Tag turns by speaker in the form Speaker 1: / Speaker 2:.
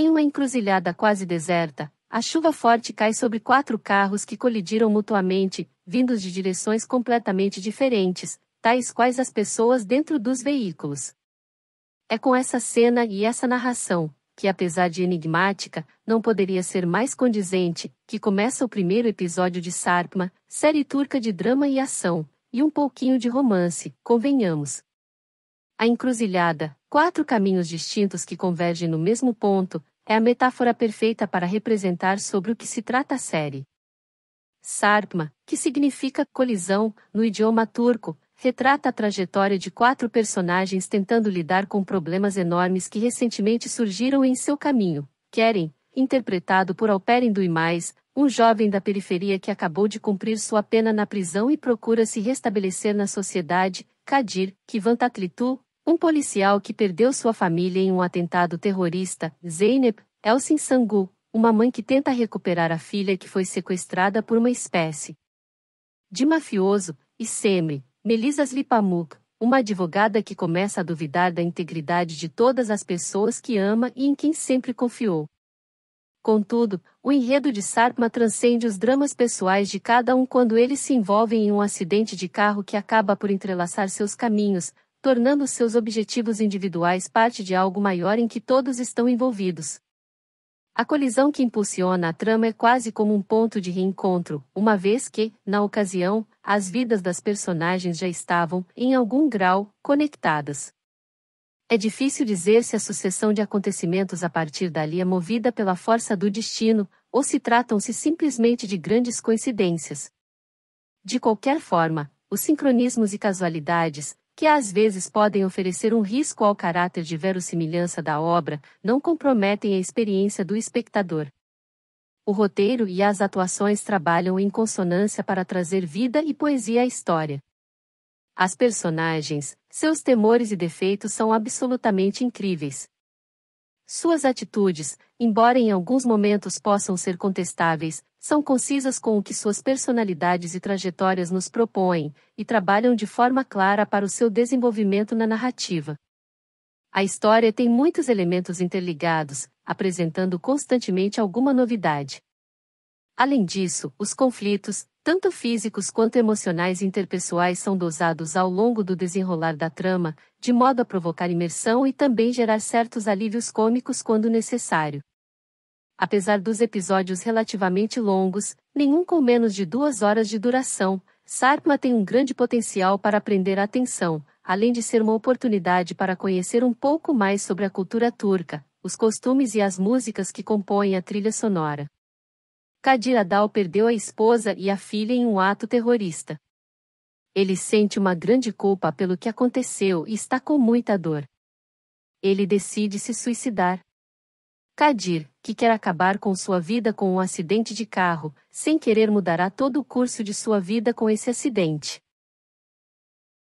Speaker 1: Em uma encruzilhada quase deserta, a chuva forte cai sobre quatro carros que colidiram mutuamente, vindos de direções completamente diferentes, tais quais as pessoas dentro dos veículos. É com essa cena e essa narração, que apesar de enigmática, não poderia ser mais condizente, que começa o primeiro episódio de Sarpma, série turca de drama e ação, e um pouquinho de romance, convenhamos. A encruzilhada, quatro caminhos distintos que convergem no mesmo ponto, é a metáfora perfeita para representar sobre o que se trata a série. Sarpma, que significa colisão no idioma turco, retrata a trajetória de quatro personagens tentando lidar com problemas enormes que recentemente surgiram em seu caminho. Querem, interpretado por Alperen Duimais, um jovem da periferia que acabou de cumprir sua pena na prisão e procura se restabelecer na sociedade. Kadir, Kivantatritu, um policial que perdeu sua família em um atentado terrorista, Zeynep Elsin Sangu, uma mãe que tenta recuperar a filha que foi sequestrada por uma espécie de mafioso, e Semi, Melisa Lipamuk, uma advogada que começa a duvidar da integridade de todas as pessoas que ama e em quem sempre confiou. Contudo, o enredo de Sartma transcende os dramas pessoais de cada um quando eles se envolvem em um acidente de carro que acaba por entrelaçar seus caminhos, tornando seus objetivos individuais parte de algo maior em que todos estão envolvidos. A colisão que impulsiona a trama é quase como um ponto de reencontro, uma vez que, na ocasião, as vidas das personagens já estavam, em algum grau, conectadas. É difícil dizer se a sucessão de acontecimentos a partir dali é movida pela força do destino, ou se tratam-se simplesmente de grandes coincidências. De qualquer forma, os sincronismos e casualidades, que às vezes podem oferecer um risco ao caráter de verossimilhança da obra, não comprometem a experiência do espectador. O roteiro e as atuações trabalham em consonância para trazer vida e poesia à história. As personagens, seus temores e defeitos são absolutamente incríveis. Suas atitudes, embora em alguns momentos possam ser contestáveis, são concisas com o que suas personalidades e trajetórias nos propõem, e trabalham de forma clara para o seu desenvolvimento na narrativa. A história tem muitos elementos interligados, apresentando constantemente alguma novidade. Além disso, os conflitos, tanto físicos quanto emocionais e interpessoais, são dosados ao longo do desenrolar da trama, de modo a provocar imersão e também gerar certos alívios cômicos quando necessário. Apesar dos episódios relativamente longos, nenhum com menos de duas horas de duração, Sarkma tem um grande potencial para aprender a atenção, além de ser uma oportunidade para conhecer um pouco mais sobre a cultura turca, os costumes e as músicas que compõem a trilha sonora. Kadir Adal perdeu a esposa e a filha em um ato terrorista. Ele sente uma grande culpa pelo que aconteceu e está com muita dor. Ele decide se suicidar. Kadir, que quer acabar com sua vida com um acidente de carro, sem querer mudará todo o curso de sua vida com esse acidente.